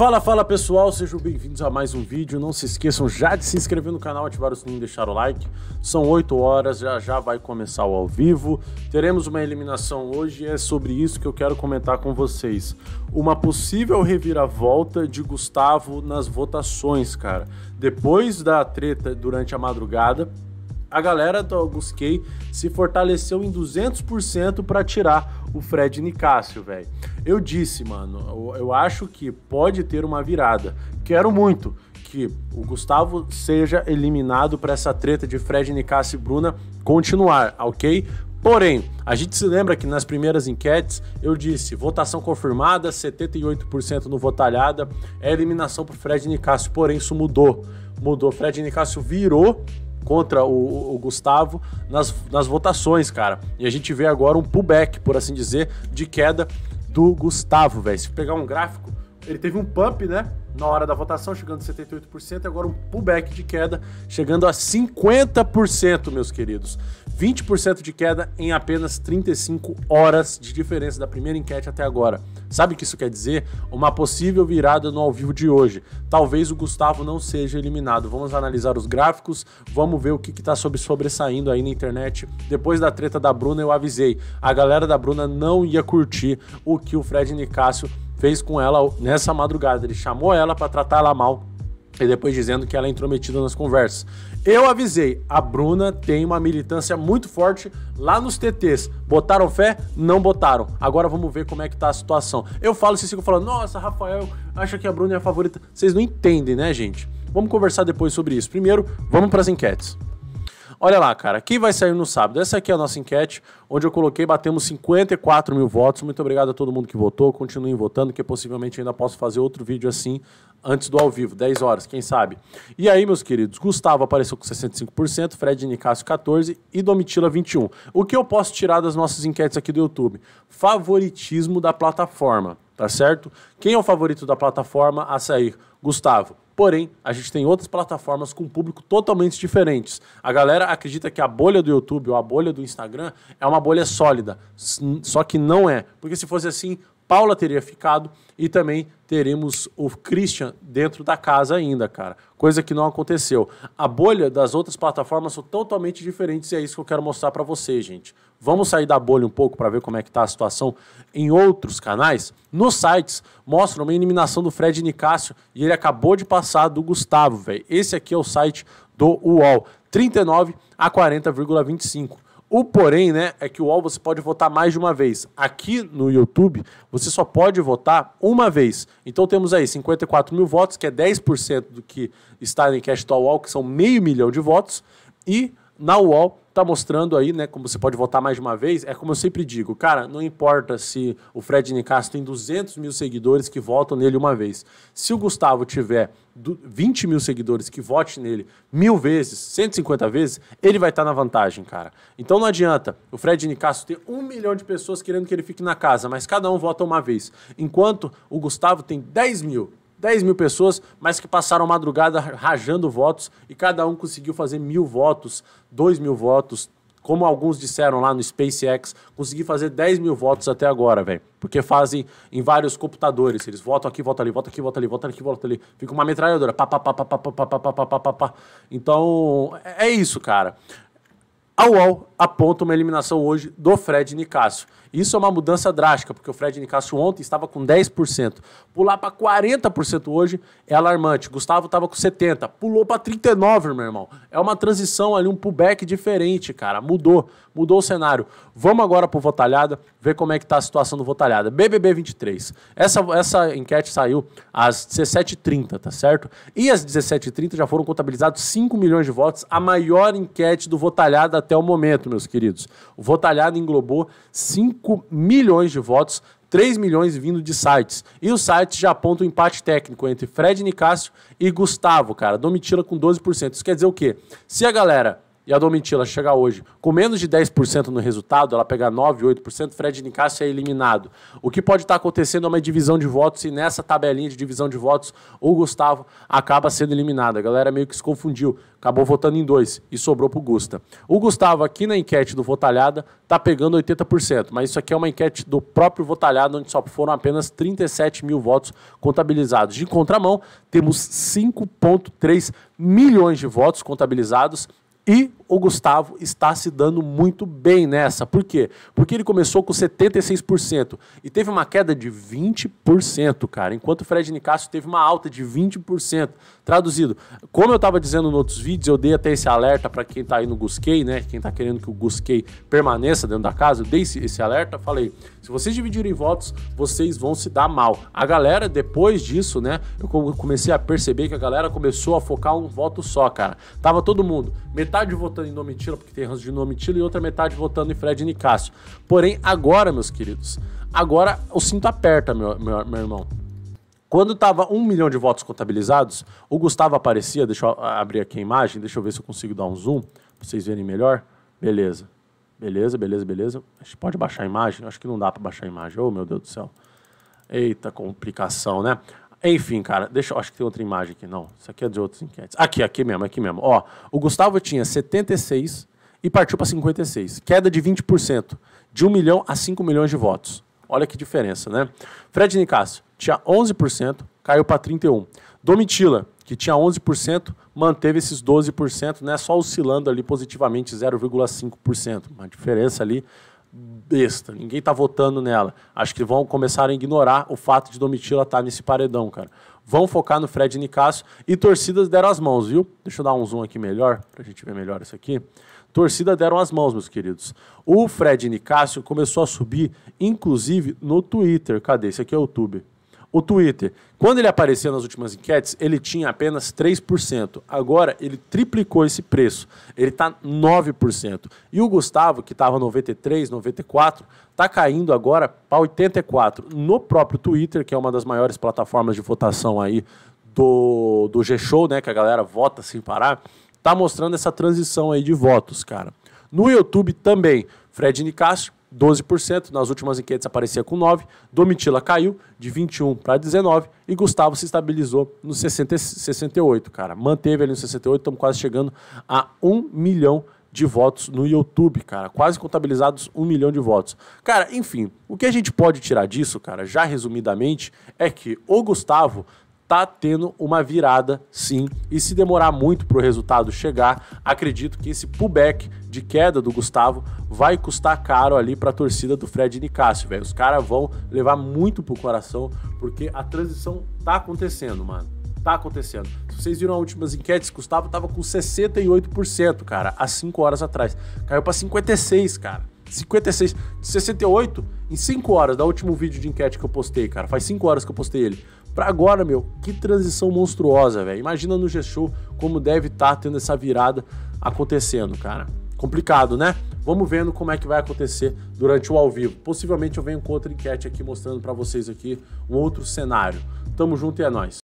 Fala, fala pessoal, sejam bem-vindos a mais um vídeo. Não se esqueçam já de se inscrever no canal, ativar o sininho e deixar o like. São 8 horas, já já vai começar o ao vivo. Teremos uma eliminação hoje e é sobre isso que eu quero comentar com vocês. Uma possível reviravolta de Gustavo nas votações, cara. Depois da treta durante a madrugada, a galera do Gusquei se fortaleceu em 200% para tirar o Fred Nicásio, velho. Eu disse, mano, eu, eu acho que pode ter uma virada. Quero muito que o Gustavo seja eliminado para essa treta de Fred Nicásio e Bruna continuar, ok? Porém, a gente se lembra que nas primeiras enquetes eu disse votação confirmada, 78% no Votalhada, é eliminação para Fred Nicásio. Porém, isso mudou. Mudou. Fred Nicásio virou contra o, o Gustavo nas, nas votações, cara. E a gente vê agora um pullback, por assim dizer, de queda do Gustavo, velho. Se pegar um gráfico, ele teve um pump, né? Na hora da votação, chegando a 78%, e agora um pullback de queda, chegando a 50%, meus queridos. 20% de queda em apenas 35 horas de diferença da primeira enquete até agora. Sabe o que isso quer dizer? Uma possível virada no ao vivo de hoje. Talvez o Gustavo não seja eliminado. Vamos analisar os gráficos, vamos ver o que está sobressaindo aí na internet. Depois da treta da Bruna, eu avisei. A galera da Bruna não ia curtir o que o Fred Nicásio fez com ela nessa madrugada. Ele chamou ela para tratar ela mal e depois dizendo que ela é intrometida nas conversas. Eu avisei, a Bruna tem uma militância muito forte lá nos TTs. Botaram fé? Não botaram. Agora vamos ver como é que tá a situação. Eu falo, vocês ficam falando, nossa, Rafael acha que a Bruna é a favorita. Vocês não entendem, né, gente? Vamos conversar depois sobre isso. Primeiro, vamos para as enquetes. Olha lá, cara, quem vai sair no sábado? Essa aqui é a nossa enquete, onde eu coloquei, batemos 54 mil votos. Muito obrigado a todo mundo que votou. Continuem votando, que possivelmente ainda posso fazer outro vídeo assim antes do ao vivo, 10 horas, quem sabe. E aí, meus queridos, Gustavo apareceu com 65%, Fred Nicasio 14% e Domitila 21%. O que eu posso tirar das nossas enquetes aqui do YouTube? Favoritismo da plataforma, tá certo? Quem é o favorito da plataforma a sair? Gustavo, Porém, a gente tem outras plataformas com público totalmente diferentes. A galera acredita que a bolha do YouTube ou a bolha do Instagram é uma bolha sólida, só que não é. Porque se fosse assim, Paula teria ficado e também teremos o Christian dentro da casa ainda, cara. Coisa que não aconteceu. A bolha das outras plataformas são totalmente diferentes e é isso que eu quero mostrar para vocês, gente. Vamos sair da bolha um pouco para ver como é que tá a situação em outros canais. Nos sites mostram uma eliminação do Fred Nicásio e ele acabou de passar do Gustavo, velho. Esse aqui é o site do UOL, 39 a 40,25. O porém, né, é que o UOL você pode votar mais de uma vez. Aqui no YouTube, você só pode votar uma vez. Então temos aí 54 mil votos, que é 10% do que está em cast do UOL, que são meio milhão de votos. E na UOL tá mostrando aí, né, como você pode votar mais de uma vez, é como eu sempre digo, cara, não importa se o Fred Nicasso tem 200 mil seguidores que votam nele uma vez. Se o Gustavo tiver 20 mil seguidores que vote nele mil vezes, 150 vezes, ele vai estar tá na vantagem, cara. Então não adianta o Fred Nicasso ter um milhão de pessoas querendo que ele fique na casa, mas cada um vota uma vez. Enquanto o Gustavo tem 10 mil, 10 mil pessoas, mas que passaram a madrugada rajando votos e cada um conseguiu fazer mil votos, dois mil votos, como alguns disseram lá no SpaceX, consegui fazer 10 mil votos até agora, velho. Porque fazem em vários computadores. Eles votam aqui, votam ali, votam aqui, votam ali, votam aqui, votam ali. Fica uma metralhadora. Pá, pá, pá, pá, pá, pá, pá, pá, pá, pá, pá, pá. Então, é isso, cara. A UOL aponta uma eliminação hoje do Fred Nicasso. Isso é uma mudança drástica, porque o Fred Nicasso ontem estava com 10%. Pular para 40% hoje é alarmante. Gustavo estava com 70%, pulou para 39%, meu irmão. É uma transição ali, um pullback diferente, cara. Mudou, mudou o cenário. Vamos agora para o Votalhada, ver como é que está a situação do Votalhada. BBB 23. Essa, essa enquete saiu às 17h30, tá certo? E às 17h30 já foram contabilizados 5 milhões de votos, a maior enquete do Votalhada até o momento, meus queridos. O votalhado englobou 5 milhões de votos 3 milhões vindo de sites. E os sites já apontam um empate técnico entre Fred Nicásio e Gustavo, cara. Domitila com 12%. Isso quer dizer o quê? Se a galera e a Domitila chegar hoje com menos de 10% no resultado, ela pegar 9, 8%, Fred Nicásio é eliminado. O que pode estar acontecendo é uma divisão de votos e nessa tabelinha de divisão de votos, o Gustavo acaba sendo eliminado. A galera meio que se confundiu, acabou votando em dois e sobrou para o Gusta. O Gustavo, aqui na enquete do Votalhada, está pegando 80%, mas isso aqui é uma enquete do próprio Votalhada, onde só foram apenas 37 mil votos contabilizados. De contramão, temos 5,3 milhões de votos contabilizados 一。o Gustavo está se dando muito bem nessa. Por quê? Porque ele começou com 76% e teve uma queda de 20%, cara. Enquanto o Fred Nicasso teve uma alta de 20%. Traduzido, como eu estava dizendo em outros vídeos, eu dei até esse alerta para quem está aí no Gusquei, né? Quem está querendo que o Gusquei permaneça dentro da casa, eu dei esse, esse alerta, falei, se vocês dividirem votos, vocês vão se dar mal. A galera, depois disso, né? Eu comecei a perceber que a galera começou a focar um voto só, cara. Tava todo mundo, metade votando votando em Domitila, porque tem ranço de Domitila, e outra metade votando em Fred e Nicásio. Porém, agora, meus queridos, agora o cinto aperta, meu, meu, meu irmão. Quando estava um milhão de votos contabilizados, o Gustavo aparecia, deixa eu abrir aqui a imagem, deixa eu ver se eu consigo dar um zoom, pra vocês verem melhor. Beleza, beleza, beleza, beleza. A gente pode baixar a imagem? Acho que não dá para baixar a imagem. Oh, meu Deus do céu. Eita, complicação, né? Enfim, cara, deixa eu. Acho que tem outra imagem aqui. Não, isso aqui é de outros enquetes. Aqui, aqui mesmo, aqui mesmo. Ó, o Gustavo tinha 76 e partiu para 56. Queda de 20%, de 1 milhão a 5 milhões de votos. Olha que diferença, né? Fred Nicásio tinha 11%, caiu para 31%. Domitila, que tinha 11%, manteve esses 12%, né? Só oscilando ali positivamente 0,5%. Uma diferença ali besta, ninguém está votando nela. Acho que vão começar a ignorar o fato de Domitila estar tá nesse paredão, cara. Vão focar no Fred e Nicasso e torcidas deram as mãos, viu? Deixa eu dar um zoom aqui melhor, para a gente ver melhor isso aqui. Torcida deram as mãos, meus queridos. O Fred Nicásio começou a subir, inclusive, no Twitter. Cadê? Esse aqui é o YouTube. O Twitter, quando ele apareceu nas últimas enquetes, ele tinha apenas 3%. Agora ele triplicou esse preço. Ele está 9%. E o Gustavo, que estava 93, 94, está caindo agora para 84. No próprio Twitter, que é uma das maiores plataformas de votação aí do, do G-Show, né, que a galera vota sem parar, está mostrando essa transição aí de votos, cara. No YouTube também, Fred Nicastro 12%, nas últimas enquetes aparecia com 9%, Domitila caiu de 21 para 19 e Gustavo se estabilizou no 60, 68, cara. Manteve ali no 68, estamos quase chegando a 1 milhão de votos no YouTube, cara. Quase contabilizados 1 milhão de votos. Cara, enfim, o que a gente pode tirar disso, cara, já resumidamente, é que o Gustavo tá tendo uma virada sim. E se demorar muito para o resultado chegar, acredito que esse pullback de queda do Gustavo vai custar caro ali para a torcida do Fred Nicásio, velho. Os caras vão levar muito pro coração porque a transição tá acontecendo, mano. Tá acontecendo. Se vocês viram as últimas enquetes, Gustavo tava com 68%, cara, há 5 horas atrás. Caiu para 56, cara. 56, de 68 em 5 horas, da último vídeo de enquete que eu postei, cara. Faz 5 horas que eu postei ele. Pra agora, meu, que transição monstruosa, velho. Imagina no G-Show como deve estar tá tendo essa virada acontecendo, cara. Complicado, né? Vamos vendo como é que vai acontecer durante o ao vivo. Possivelmente eu venho com outra enquete aqui mostrando para vocês aqui um outro cenário. Tamo junto e é nóis.